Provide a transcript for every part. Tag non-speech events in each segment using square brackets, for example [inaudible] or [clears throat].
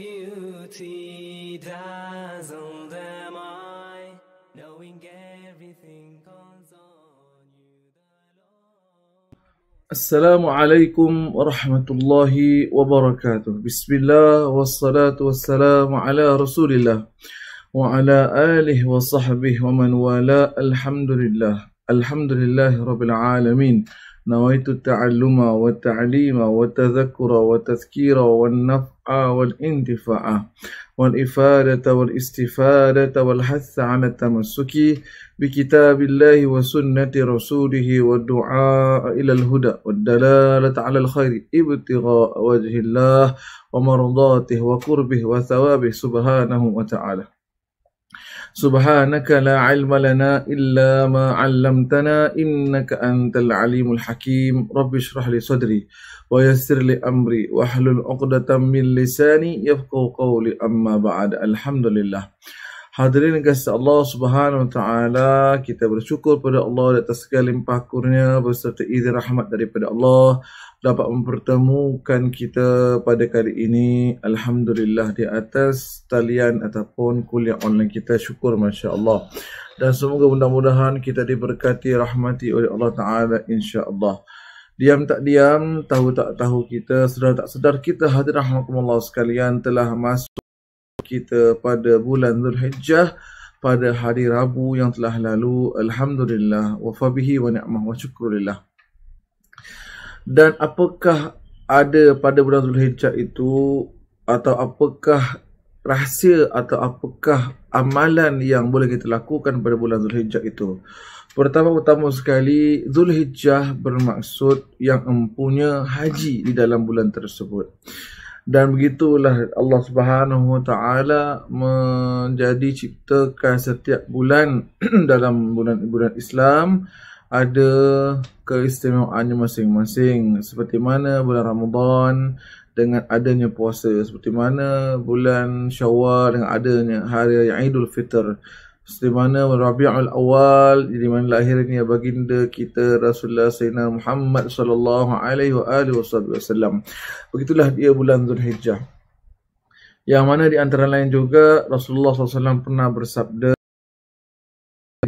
beauty dazzled am I, knowing everything comes on you. السلام عليكم ورحمة الله وبركاته بسم الله والصلاة والسلام على رسول الله وعلى آله وصحبه ومن والاه الحمد لله الحمد لله رب العالمين نويت التعلم والتعليم والتذكر والتذكير والنفع والانتفاع والإفادة والاستفادة والحث على التمسك بكتاب الله وسنة رسوله والدعاء إلى الهدى والدلالة على الخير ابتغاء وجه الله ومرضاته وقربه وثوابه سبحانه وتعالى سبحانك لا علم لنا إلا ما علمتنا إنك أنت العليم الحكيم رب اشرح لي صدري ويسر لي أمري واحلل عقدة من لساني يفقه قولي أما بعد الحمد لله Hadirin yang Allah Subhanahu Wa Taala, kita bersyukur pada Allah atas segala limpah kurnia beserta izin rahmat daripada Allah dapat mempertemukan kita pada kali ini Alhamdulillah di atas talian ataupun kuliah online kita syukur Masya Allah dan semoga mudah-mudahan kita diberkati rahmati oleh Allah Ta'ala insya Allah Diam tak diam, tahu tak tahu kita, sedar tak sedar kita hadir rahmatullah sekalian telah masuk kita pada bulan Zulhijjah pada hari Rabu yang telah lalu. Alhamdulillah, wafabihi wa ni'mah wa syukurillah. Dan apakah ada pada bulan Zulhijjah itu atau apakah rahsia atau apakah amalan yang boleh kita lakukan pada bulan Zulhijjah itu? Pertama-tama sekali, Zulhijjah bermaksud yang empunya haji di dalam bulan tersebut. Dan begitulah Allah Subhanahu Wa Taala menjadi ciptakan setiap bulan [clears throat] dalam bulan-bulan Islam ada keistimewaannya masing-masing seperti mana bulan Ramadan dengan adanya puasa seperti mana bulan Syawal dengan adanya hari raya Aidul Fitr seperti mana Rabiul Awal di mana lahirnya baginda kita Rasulullah Sayyidina Muhammad sallallahu alaihi wasallam begitulah dia bulan Zulhijjah yang mana di antara lain juga Rasulullah Sallallahu Alaihi Wasallam pernah bersabda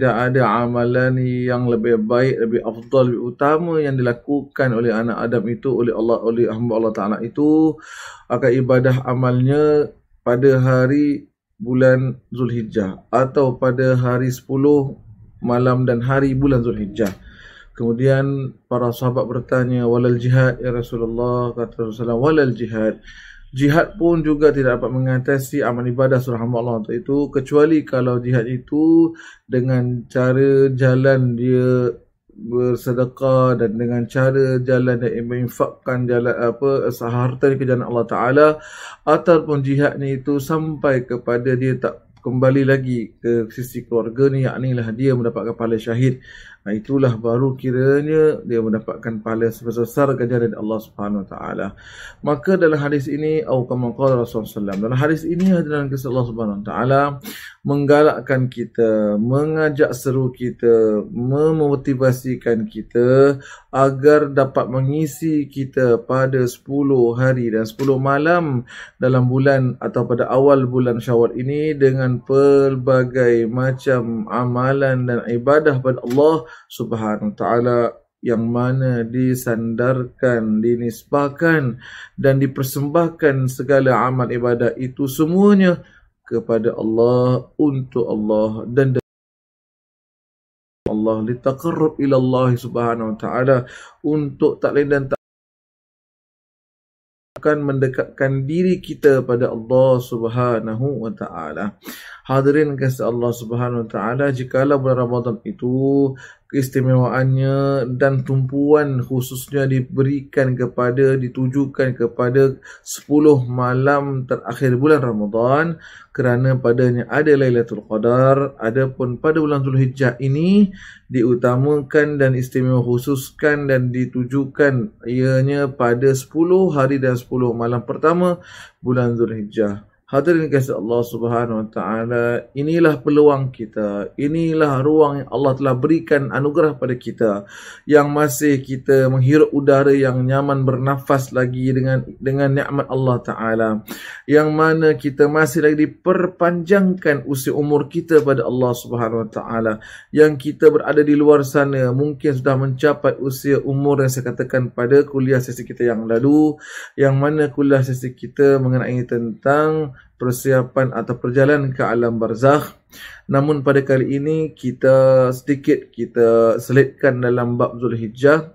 tidak ada amalan yang lebih baik, lebih afdal, lebih utama yang dilakukan oleh anak Adam itu oleh Allah oleh hamba Allah Taala itu akan ibadah amalnya pada hari bulan Zulhijjah atau pada hari 10 malam dan hari bulan Zulhijjah. Kemudian para sahabat bertanya walal jihad ya Rasulullah kata Rasulullah walal jihad jihad pun juga tidak dapat mengatasi amal ibadah surah hamba Allah untuk itu kecuali kalau jihad itu dengan cara jalan dia bersedekah dan dengan cara jalan dia menginfakkan jalan apa harta ke jalan Allah Taala ataupun ni itu sampai kepada dia tak kembali lagi ke sisi keluarga ni yakni lah dia mendapatkan pahala syahid ha, itulah baru kiranya dia mendapatkan pahala sebesar ganjaran dari Allah Subhanahu Wa Taala maka dalam hadis ini au kama qala Rasulullah dalam hadis ini hadirin kisah Allah Subhanahu Wa Taala menggalakkan kita mengajak seru kita memotivasikan kita agar dapat mengisi kita pada 10 hari dan 10 malam dalam bulan atau pada awal bulan Syawal ini dengan pelbagai macam amalan dan ibadah pada Allah Subhanahu Taala yang mana disandarkan, dinisbahkan dan dipersembahkan segala amal ibadah itu semuanya kepada Allah untuk Allah dan Allah litaqarrub ila Allah Subhanahu wa taala untuk tak lain dan tak akan mendekatkan diri kita pada Allah Subhanahu wa taala. Hadirin kasih Allah Subhanahu Wa Taala jikalau bulan Ramadan itu keistimewaannya dan tumpuan khususnya diberikan kepada ditujukan kepada 10 malam terakhir bulan Ramadhan kerana padanya ada Lailatul Qadar adapun pada bulan Zulhijjah ini diutamakan dan istimewa khususkan dan ditujukan ianya pada 10 hari dan 10 malam pertama bulan Zulhijjah Hadirin kasih Allah subhanahu wa ta'ala Inilah peluang kita Inilah ruang yang Allah telah berikan anugerah pada kita Yang masih kita menghirup udara yang nyaman bernafas lagi dengan dengan nikmat Allah ta'ala Yang mana kita masih lagi diperpanjangkan usia umur kita pada Allah subhanahu wa ta'ala Yang kita berada di luar sana Mungkin sudah mencapai usia umur yang saya katakan pada kuliah sesi kita yang lalu Yang mana kuliah sesi kita mengenai tentang persiapan atau perjalanan ke alam barzakh. Namun pada kali ini kita sedikit kita selitkan dalam bab Zulhijjah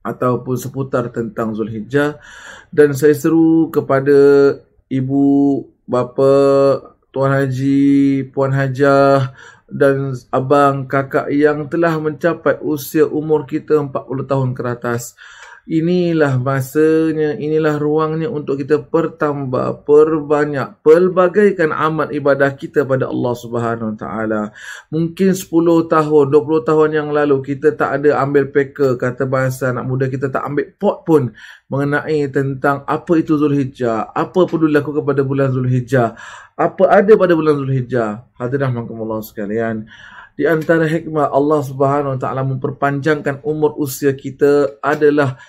ataupun seputar tentang Zulhijjah dan saya seru kepada ibu bapa tuan haji puan hajah dan abang kakak yang telah mencapai usia umur kita 40 tahun ke atas inilah masanya, inilah ruangnya untuk kita pertambah, perbanyak, pelbagaikan amat ibadah kita pada Allah Subhanahu Wa Taala. Mungkin 10 tahun, 20 tahun yang lalu kita tak ada ambil peker kata bahasa anak muda kita tak ambil pot pun mengenai tentang apa itu Zulhijjah, apa perlu dilakukan pada bulan Zulhijjah, apa ada pada bulan Zulhijjah. Hadirah mangkumullah sekalian. Di antara hikmah Allah Subhanahu Wa Taala memperpanjangkan umur usia kita adalah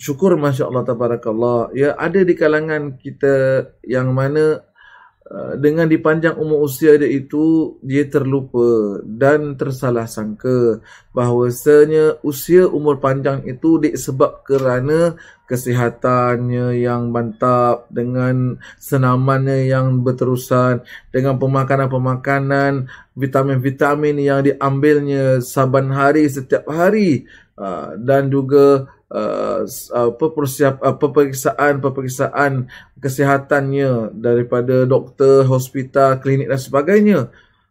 syukur masya Allah tabarakallah ya ada di kalangan kita yang mana uh, dengan dipanjang umur usia dia itu dia terlupa dan tersalah sangka bahawasanya usia umur panjang itu disebab kerana kesihatannya yang mantap dengan senamannya yang berterusan dengan pemakanan-pemakanan vitamin-vitamin yang diambilnya saban hari setiap hari uh, dan juga Uh, apa persiap apa uh, periksaan peperiksaan kesihatannya daripada doktor hospital klinik dan sebagainya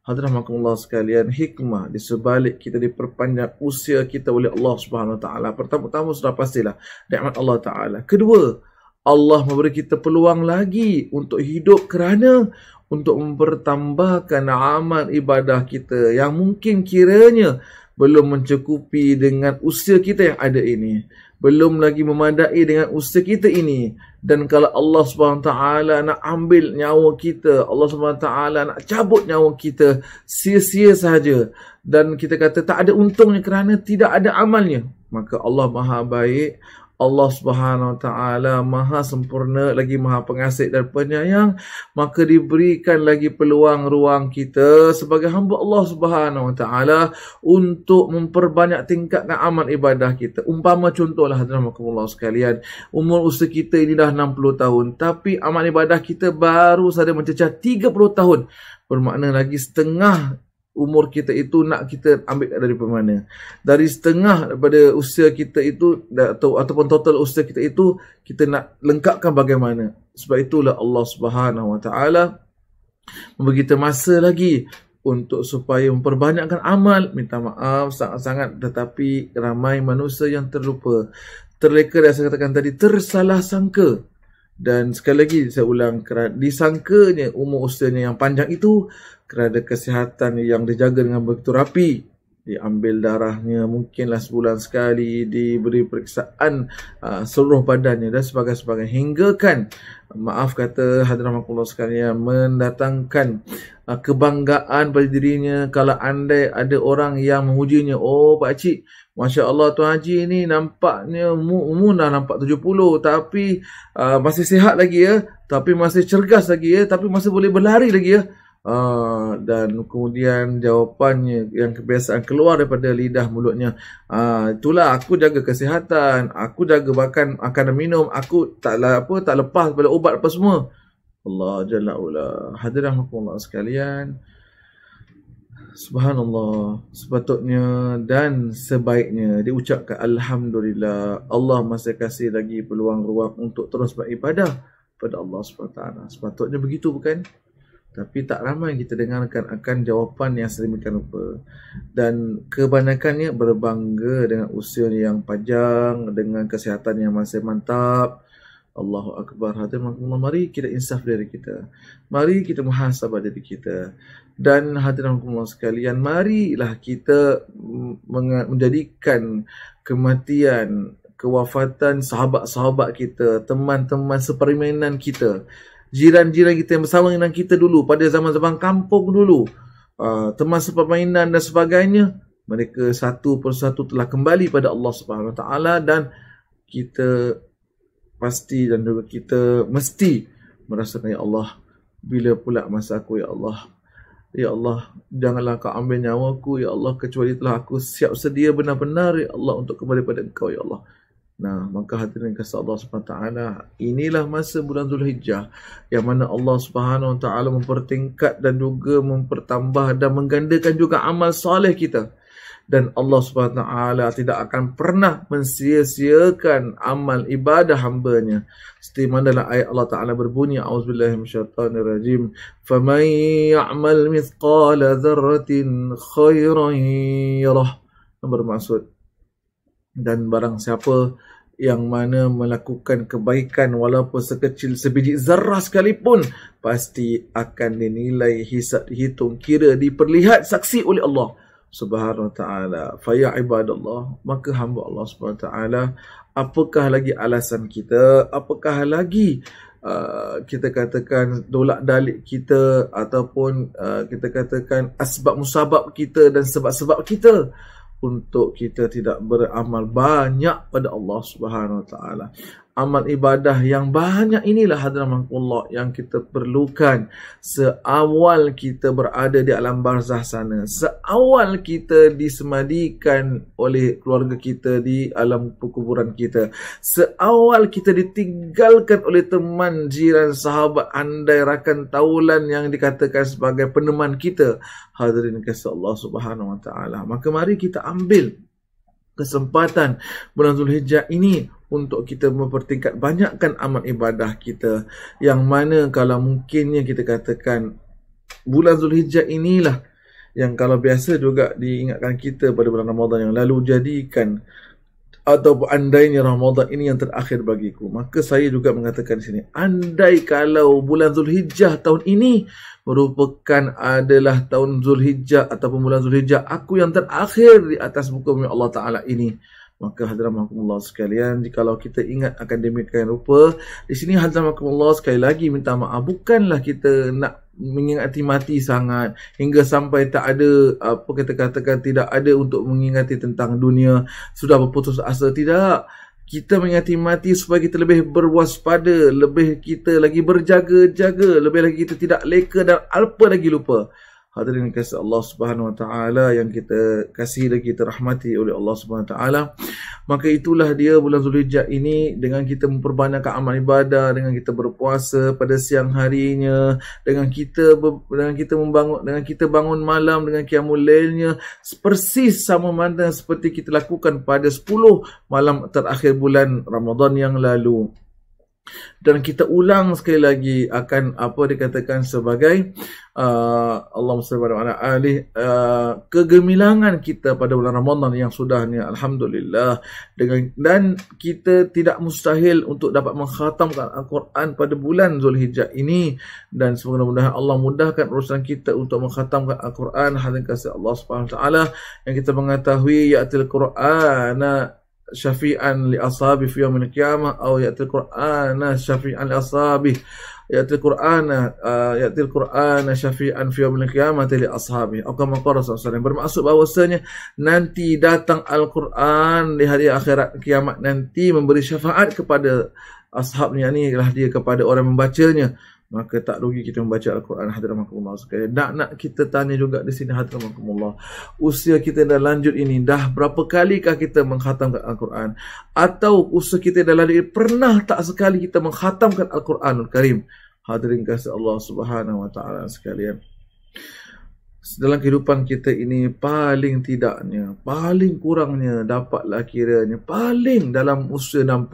hadirin makmumullah sekalian hikmah di sebalik kita diperpanjang usia kita oleh Allah Subhanahu taala pertama-tama sudah pastilah nikmat Allah taala kedua Allah memberi kita peluang lagi untuk hidup kerana untuk mempertambahkan amal ibadah kita yang mungkin kiranya belum mencukupi dengan usia kita yang ada ini belum lagi memadai dengan usia kita ini dan kalau Allah Subhanahu taala nak ambil nyawa kita Allah Subhanahu taala nak cabut nyawa kita sia-sia saja dan kita kata tak ada untungnya kerana tidak ada amalnya maka Allah Maha baik Allah Subhanahu Wa Taala Maha sempurna lagi Maha pengasih dan penyayang maka diberikan lagi peluang ruang kita sebagai hamba Allah Subhanahu Wa Taala untuk memperbanyak tingkatkan amal ibadah kita umpama contohlah hadirin Allah sekalian umur usia kita ini dah 60 tahun tapi amal ibadah kita baru saja mencecah 30 tahun bermakna lagi setengah umur kita itu nak kita ambil dari mana dari setengah daripada usia kita itu atau ataupun total usia kita itu kita nak lengkapkan bagaimana sebab itulah Allah Subhanahu Wa Taala memberi kita masa lagi untuk supaya memperbanyakkan amal minta maaf sangat-sangat tetapi ramai manusia yang terlupa terleka dan saya katakan tadi tersalah sangka dan sekali lagi saya ulang kerana disangkanya umur usianya yang panjang itu kerana kesihatan yang dijaga dengan begitu rapi. Diambil darahnya mungkinlah sebulan sekali, diberi periksaan uh, seluruh badannya dan sebagainya. sebagainya. Hinggakan, maaf kata Hadramah Allah sekalian, mendatangkan uh, kebanggaan pada dirinya kalau andai ada orang yang mengujinya, oh pakcik, Masya Allah Tuan Haji ni nampaknya umur dah nampak 70 tapi uh, masih sihat lagi ya. Tapi masih cergas lagi ya. Tapi masih boleh berlari lagi ya. Uh, dan kemudian jawapannya yang kebiasaan keluar daripada lidah mulutnya. Uh, itulah aku jaga kesihatan. Aku jaga makan, makan dan minum. Aku tak, apa, tak lepas daripada ubat apa semua. Allah Jalla'ulah. Hadirah Allah sekalian. Subhanallah Sepatutnya dan sebaiknya Dia ucapkan Alhamdulillah Allah masih kasih lagi peluang ruang Untuk terus beribadah Pada Allah SWT Sepatutnya begitu bukan? Tapi tak ramai kita dengarkan akan jawapan yang sedemikian rupa. Dan kebanyakannya berbangga dengan usia yang panjang, dengan kesihatan yang masih mantap. Allahu Akbar. Hati mari kita insaf diri kita. Mari kita muhasabah diri kita dan hadirin rumah sekalian marilah kita menjadikan kematian kewafatan sahabat-sahabat kita teman-teman sepermainan kita jiran-jiran kita yang bersama dengan kita dulu pada zaman-zaman kampung dulu uh, teman sepermainan dan sebagainya mereka satu persatu telah kembali pada Allah Subhanahu Wa Taala dan kita pasti dan juga kita mesti merasakan ya Allah bila pula masa aku ya Allah Ya Allah, janganlah kau ambil nyawaku, Ya Allah, kecuali telah aku siap sedia benar-benar, Ya Allah, untuk kembali pada engkau, Ya Allah. Nah, maka hati hadirin kasih Allah SWT, inilah masa bulan Zulhijjah, yang mana Allah SWT mempertingkat dan juga mempertambah dan menggandakan juga amal soleh kita dan Allah Subhanahu taala tidak akan pernah mensia-siakan amal ibadah hamba-Nya. Seperti mana dalam ayat Allah Taala berbunyi auzubillahi minasyaitonir rajim, "Faman ya'mal mithqala dzarratin khairan yarah." Bermaksud dan barang siapa yang mana melakukan kebaikan walaupun sekecil sebiji zarah sekalipun pasti akan dinilai hisab hitung kira diperlihat saksi oleh Allah subhanahu wa ta'ala faya ibadallah maka hamba Allah subhanahu wa ta'ala apakah lagi alasan kita apakah lagi uh, kita katakan dolak dalik kita ataupun uh, kita katakan asbab musabab kita dan sebab-sebab kita untuk kita tidak beramal banyak pada Allah Subhanahu Wa Taala amal ibadah yang banyak inilah hadramah Allah yang kita perlukan seawal kita berada di alam barzah sana seawal kita disemadikan oleh keluarga kita di alam perkuburan kita seawal kita ditinggalkan oleh teman jiran sahabat andai rakan taulan yang dikatakan sebagai peneman kita hadirin kasih Allah Subhanahu wa taala maka mari kita ambil kesempatan bulan Zulhijjah ini untuk kita mempertingkat banyakkan amal ibadah kita yang mana kalau mungkinnya kita katakan bulan Zulhijjah inilah yang kalau biasa juga diingatkan kita pada bulan Ramadan yang lalu jadikan atau andainya Ramadhan ini yang terakhir bagiku. Maka saya juga mengatakan di sini, andai kalau bulan Zulhijjah tahun ini merupakan adalah tahun Zulhijjah ataupun bulan Zulhijjah aku yang terakhir di atas buku bumi Allah Ta'ala ini. Maka hadirah mahkumullah sekalian, kalau kita ingat akan demikian rupa, di sini hadirah mahkumullah sekali lagi minta maaf, bukanlah kita nak mengingati mati sangat hingga sampai tak ada apa kita katakan tidak ada untuk mengingati tentang dunia sudah berputus asa tidak kita mengingati mati supaya kita lebih berwaspada lebih kita lagi berjaga-jaga lebih lagi kita tidak leka dan apa lagi lupa hadirin kasih Allah Subhanahu Wa Taala yang kita kasih lagi terahmati oleh Allah Subhanahu Wa Taala. Maka itulah dia bulan Zulhijjah ini dengan kita memperbanyak amal ibadah, dengan kita berpuasa pada siang harinya, dengan kita dengan kita membangun dengan kita bangun malam dengan qiyamul lailnya persis sama mana seperti kita lakukan pada 10 malam terakhir bulan Ramadan yang lalu dan kita ulang sekali lagi akan apa dikatakan sebagai uh, Allah Subhanahu wa taala uh, kegemilangan kita pada bulan Ramadan yang sudah ni alhamdulillah dengan dan kita tidak mustahil untuk dapat mengkhatamkan Al-Quran pada bulan Zulhijjah ini dan semoga mudah Allah mudahkan urusan kita untuk mengkhatamkan Al-Quran hadirin kasih Allah Subhanahu wa taala yang kita mengetahui ya til Qur'ana syafi'an li asabi fi yaumil qiyamah au yatil qur'ana syafi'an li asabi yatil qur'ana uh, yatil qur'ana syafi'an fi yaumil qiyamah li ashabi au kama qala sallallahu bermaksud bahwasanya nanti datang al-Quran di hari akhirat kiamat nanti memberi syafaat kepada ashabnya ni ialah dia kepada orang membacanya maka tak rugi kita membaca Al-Quran hadirat mahkamah sekalian nak nak kita tanya juga di sini hadirat mahkamah usia kita dah lanjut ini dah berapa kalikah kita menghatamkan Al-Quran atau usia kita dah lanjut ini pernah tak sekali kita menghatamkan Al-Quranul Karim hadirin kasih Allah subhanahu wa ta'ala sekalian dalam kehidupan kita ini paling tidaknya, paling kurangnya dapatlah kiranya paling dalam usia 60,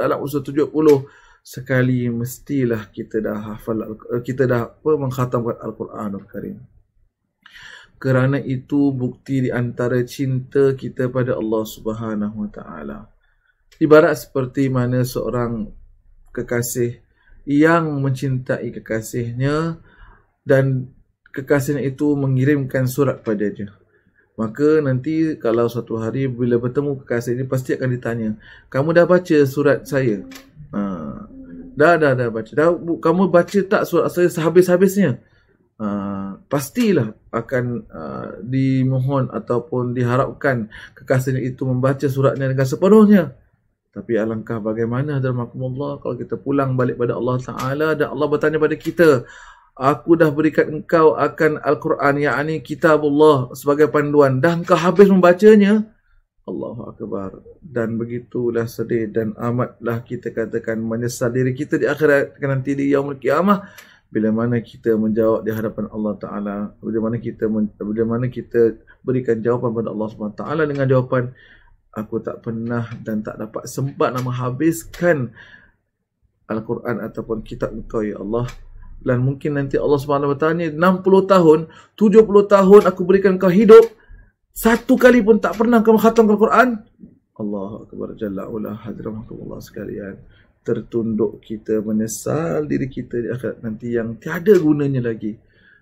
dalam usia 70 sekali mestilah kita dah hafal eh, kita dah apa mengkhatamkan al-Quranul Karim. Kerana itu bukti di antara cinta kita pada Allah Subhanahu Wa Taala. Ibarat seperti mana seorang kekasih yang mencintai kekasihnya dan kekasihnya itu mengirimkan surat dia Maka nanti kalau satu hari bila bertemu kekasih ini pasti akan ditanya, kamu dah baca surat saya? Ha, Dah, dah, dah baca. Dah, bu, kamu baca tak surat saya sehabis-habisnya? Uh, pastilah akan uh, dimohon ataupun diharapkan kekasihnya itu membaca suratnya dengan sepenuhnya. Tapi alangkah bagaimana dalam Allah kalau kita pulang balik pada Allah Ta'ala dan Allah bertanya pada kita, Aku dah berikan engkau akan Al-Quran, yakni kitab Allah sebagai panduan. Dah engkau habis membacanya, Allahu Akbar Dan begitulah sedih dan amatlah kita katakan menyesal diri kita di akhirat nanti di Yaumul Kiamah. bila mana kita menjawab di hadapan Allah Taala bila mana kita men, bila mana kita berikan jawapan kepada Allah Subhanahu Taala dengan jawapan aku tak pernah dan tak dapat sempat nak menghabiskan Al-Quran ataupun kitab engkau ya Allah dan mungkin nanti Allah Subhanahu bertanya 60 tahun 70 tahun aku berikan kau hidup satu kali pun tak pernah kamu Al Quran Allah Akbar Jalla Ulah Allah sekalian tertunduk kita menyesal diri kita di akhirat nanti yang tiada gunanya lagi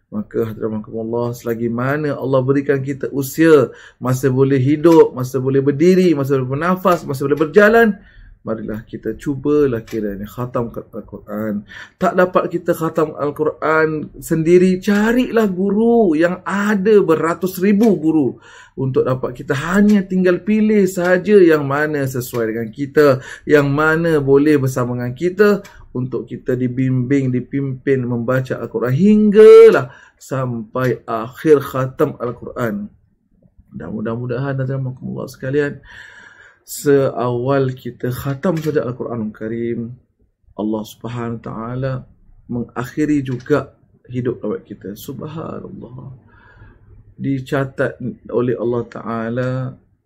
maka Allah. selagi mana Allah berikan kita usia masa boleh hidup masa boleh berdiri masa boleh bernafas masa boleh berjalan marilah kita cubalah kiranya khatam Al-Quran. Tak dapat kita khatam Al-Quran sendiri, carilah guru yang ada beratus ribu guru. Untuk dapat kita hanya tinggal pilih saja yang mana sesuai dengan kita, yang mana boleh bersama dengan kita untuk kita dibimbing, dipimpin membaca Al-Quran hinggalah sampai akhir khatam Al-Quran. Mudah-mudahan, Nazirah Mahkamah Allah sekalian, seawal kita khatam saja Al-Quranul Karim, Allah Subhanahu Taala mengakhiri juga hidup awak kita. Subhanallah. Dicatat oleh Allah Taala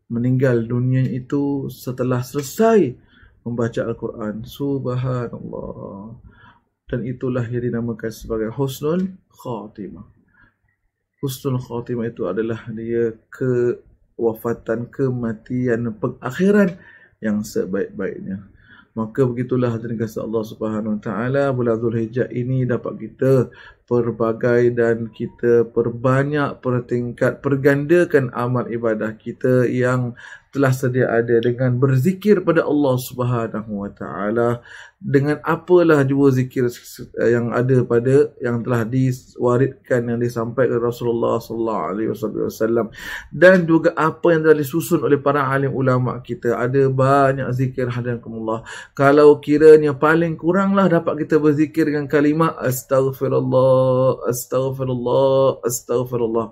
meninggal dunia itu setelah selesai membaca Al-Quran. Subhanallah. Dan itulah yang dinamakan sebagai husnul khatimah. Husnul khatimah itu adalah dia ke wafatan kematian pengakhiran yang sebaik-baiknya. Maka begitulah hadirin kasih Allah Subhanahu Wa Taala bulan Zulhijjah ini dapat kita Perbagai dan kita perbanyak pertingkat pergandakan amal ibadah kita yang telah sedia ada dengan berzikir pada Allah Subhanahu Wa Taala dengan apalah jua zikir yang ada pada yang telah diwaridkan yang disampaikan Rasulullah sallallahu alaihi wasallam dan juga apa yang telah disusun oleh para alim ulama kita ada banyak zikir hadirkumullah kalau kiranya paling kuranglah dapat kita berzikir dengan kalimah astaghfirullah astaghfirullah, astaghfirullah.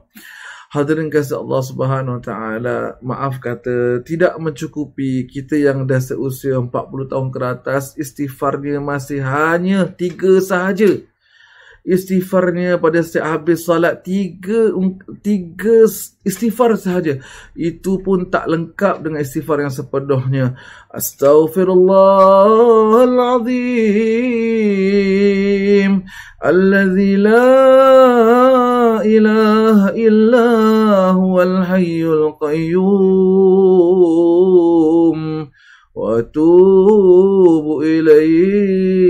Hadirin kasih Allah Subhanahu Wa Taala, maaf kata tidak mencukupi kita yang dah seusia 40 tahun ke atas istighfarnya masih hanya tiga sahaja. Istighfarnya pada setiap habis salat tiga, tiga istighfar sahaja Itu pun tak lengkap dengan istighfar yang sepenuhnya Astaghfirullahaladzim الذي لا إله إلا هو الحي القيوم وأتوب إليه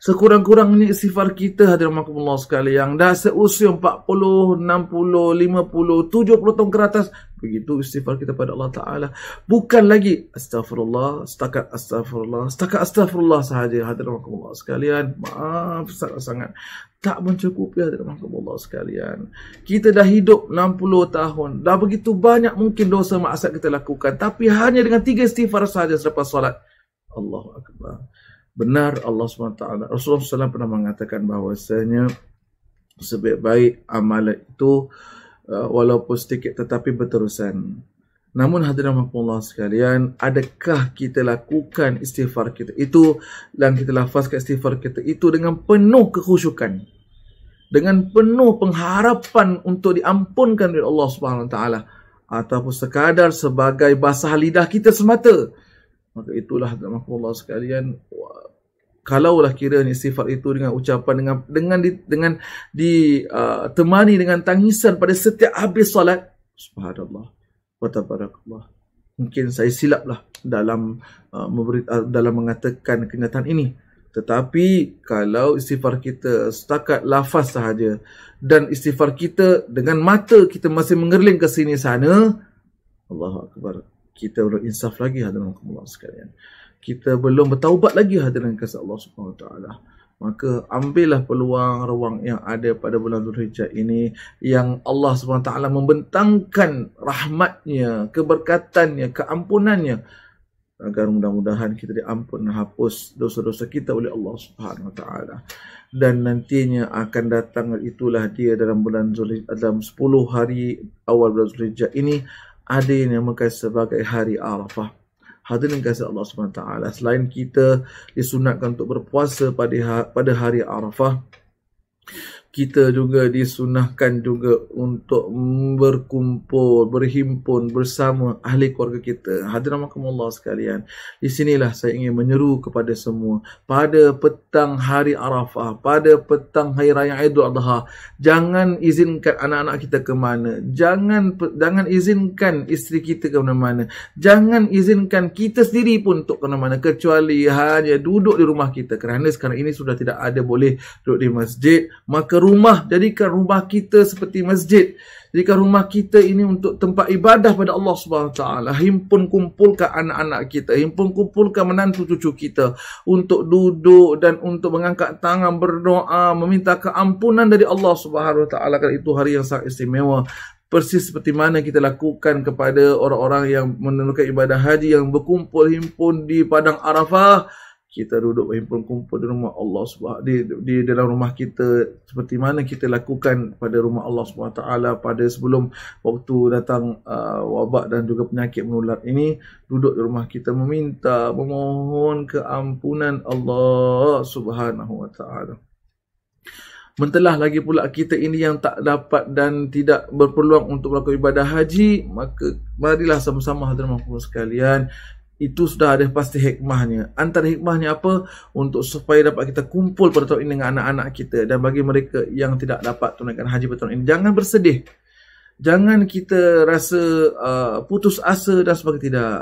sekurang-kurangnya istighfar kita hadirin rahmatullah sekali yang dah seusia 40, 60, 50, 70 tahun ke atas begitu istighfar kita pada Allah Taala bukan lagi astagfirullah setakat astagfirullah setakat astagfirullah sahaja hadirin rahmatullah sekalian maaf sangat, -sangat. tak mencukupi hadirin rahmatullah sekalian kita dah hidup 60 tahun dah begitu banyak mungkin dosa maksiat kita lakukan tapi hanya dengan tiga istighfar sahaja selepas solat Allahu akbar benar Allah SWT. Rasulullah SAW pernah mengatakan bahawasanya sebaik-baik amal itu uh, walaupun sedikit tetapi berterusan. Namun hadirin rahmatullah sekalian, adakah kita lakukan istighfar kita itu dan kita lafazkan istighfar kita itu dengan penuh kekhusyukan? Dengan penuh pengharapan untuk diampunkan oleh Allah Subhanahu Wa Taala ataupun sekadar sebagai basah lidah kita semata. Maka itulah agama Allah sekalian kalaulah kira ni sifat itu dengan ucapan dengan dengan di, dengan ditemani uh, dengan tangisan pada setiap habis solat subhanallah wa tabarakallah mungkin saya silaplah dalam uh, memberi, uh, dalam mengatakan kenyataan ini tetapi kalau istighfar kita setakat lafaz sahaja dan istighfar kita dengan mata kita masih mengerling ke sini sana Allahu akbar kita belum insaf lagi hadirin kumullah sekalian kita belum bertaubat lagi hadirin kasih Allah Subhanahu taala maka ambillah peluang ruang yang ada pada bulan Zulhijjah ini yang Allah Subhanahu taala membentangkan rahmatnya keberkatannya keampunannya agar mudah-mudahan kita diampun hapus dosa-dosa kita oleh Allah Subhanahu wa taala dan nantinya akan datang itulah dia dalam bulan Zulhijjah dalam 10 hari awal bulan Zulhijjah ini ada yang dinamakan sebagai hari Arafah. Hadirin yang kasih Allah SWT Selain kita disunatkan untuk berpuasa pada ha-, hari Arafah kita juga disunahkan juga untuk berkumpul, berhimpun bersama ahli keluarga kita. Hadirin makamullah sekalian. Di sinilah saya ingin menyeru kepada semua. Pada petang hari Arafah, pada petang hari raya idul Adha, jangan izinkan anak-anak kita ke mana. Jangan jangan izinkan isteri kita ke mana-mana. Jangan izinkan kita sendiri pun untuk ke mana-mana kecuali hanya duduk di rumah kita kerana sekarang ini sudah tidak ada boleh duduk di masjid. Maka rumah, jadikan rumah kita seperti masjid. Jadikan rumah kita ini untuk tempat ibadah pada Allah Subhanahu taala. Himpun kumpulkan anak-anak kita, himpun kumpulkan menantu cucu kita untuk duduk dan untuk mengangkat tangan berdoa, meminta keampunan dari Allah Subhanahu taala. Itu hari yang sangat istimewa persis seperti mana kita lakukan kepada orang-orang yang menunaikan ibadah haji yang berkumpul himpun di padang Arafah kita duduk berhimpun-kumpul di rumah Allah Subhanahu di, di dalam rumah kita seperti mana kita lakukan pada rumah Allah Subhanahu pada sebelum waktu datang uh, wabak dan juga penyakit menular ini duduk di rumah kita meminta memohon keampunan Allah Subhanahu wa mentelah lagi pula kita ini yang tak dapat dan tidak berpeluang untuk melakukan ibadah haji maka marilah sama-sama hadirin sekalian itu sudah ada pasti hikmahnya. Antara hikmahnya apa? Untuk supaya dapat kita kumpul pada tahun ini dengan anak-anak kita dan bagi mereka yang tidak dapat tunaikan haji pada tahun ini. Jangan bersedih. Jangan kita rasa uh, putus asa dan sebagainya. Tidak.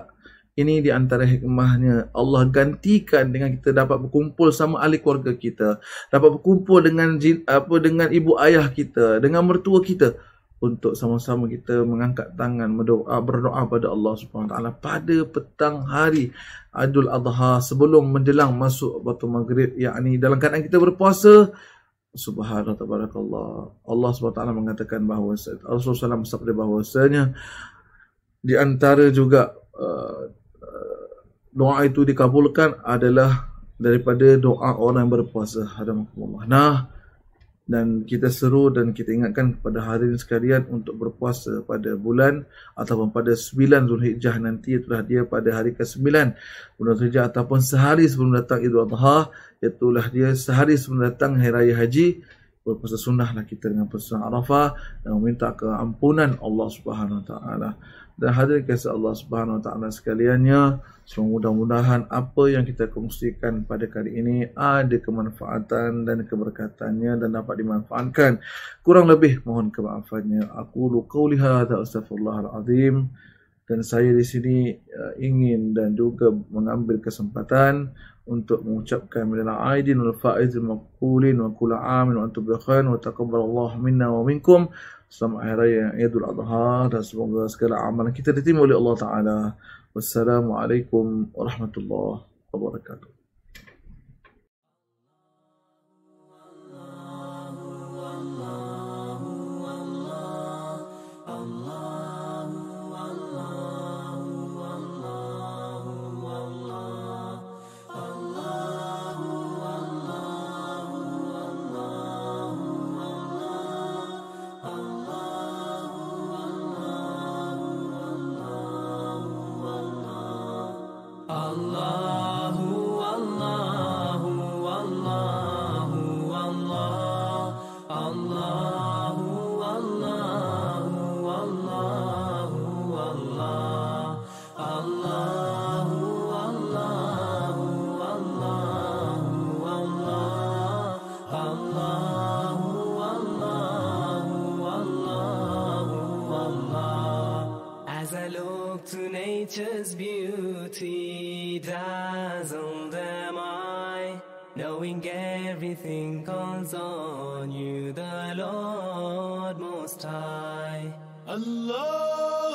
Ini di antara hikmahnya Allah gantikan dengan kita dapat berkumpul sama ahli keluarga kita, dapat berkumpul dengan apa dengan ibu ayah kita, dengan mertua kita untuk sama-sama kita mengangkat tangan berdoa berdoa pada Allah Subhanahu Wa Taala pada petang hari Idul Adha sebelum menjelang masuk waktu maghrib yakni dalam keadaan kita berpuasa subhanallah Allah Subhanahu Wa Taala mengatakan bahawa Rasulullah SAW bersabda bahawasanya di antara juga uh, doa itu dikabulkan adalah daripada doa orang yang berpuasa hadamakumullah nah dan kita seru dan kita ingatkan kepada hari ini sekalian untuk berpuasa pada bulan ataupun pada 9 Zulhijjah nanti itulah dia pada hari ke-9 bulan Zulhijjah ataupun sehari sebelum datang Idul Adha itulah dia sehari sebelum datang Hari Raya Haji berpuasa sunnah lah kita dengan puasa Arafah dan meminta keampunan Allah Subhanahu Wa Taala. Dan hadirin kasih Allah Subhanahu Wa Taala sekaliannya, semoga mudah-mudahan apa yang kita kongsikan pada kali ini ada kemanfaatan dan keberkatannya dan dapat dimanfaatkan. Kurang lebih mohon kemaafannya. Aku luka liha astagfirullahalazim dan saya di sini eh, ingin dan juga mengambil kesempatan untuk mengucapkan minal aidin wal faiz maqulin wa kula amin wa antum bikhan wa Allah minna wa minkum selamat hari raya idul adha dan semoga segala amalan kita diterima oleh Allah taala wassalamualaikum warahmatullahi wabarakatuh nature's beauty dazzled them I Knowing everything calls on you, the Lord Most High Allah